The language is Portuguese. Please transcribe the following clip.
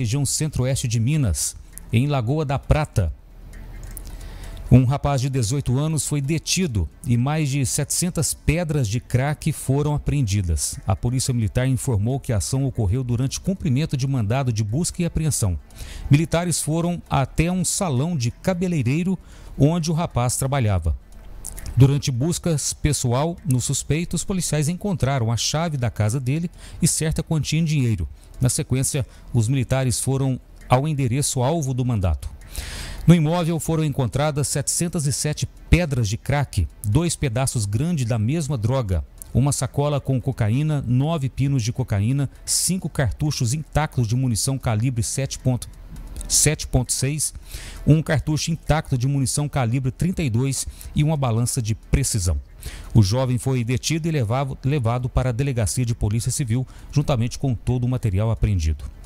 região centro-oeste de Minas, em Lagoa da Prata. Um rapaz de 18 anos foi detido e mais de 700 pedras de crack foram apreendidas. A Polícia Militar informou que a ação ocorreu durante cumprimento de mandado de busca e apreensão. Militares foram até um salão de cabeleireiro onde o rapaz trabalhava. Durante buscas pessoal no suspeito, os policiais encontraram a chave da casa dele e certa quantia em dinheiro. Na sequência, os militares foram ao endereço alvo do mandato. No imóvel foram encontradas 707 pedras de crack, dois pedaços grandes da mesma droga, uma sacola com cocaína, nove pinos de cocaína, cinco cartuchos intactos de munição calibre 7. 7.6, um cartucho intacto de munição calibre 32 e uma balança de precisão. O jovem foi detido e levado, levado para a delegacia de polícia civil, juntamente com todo o material apreendido.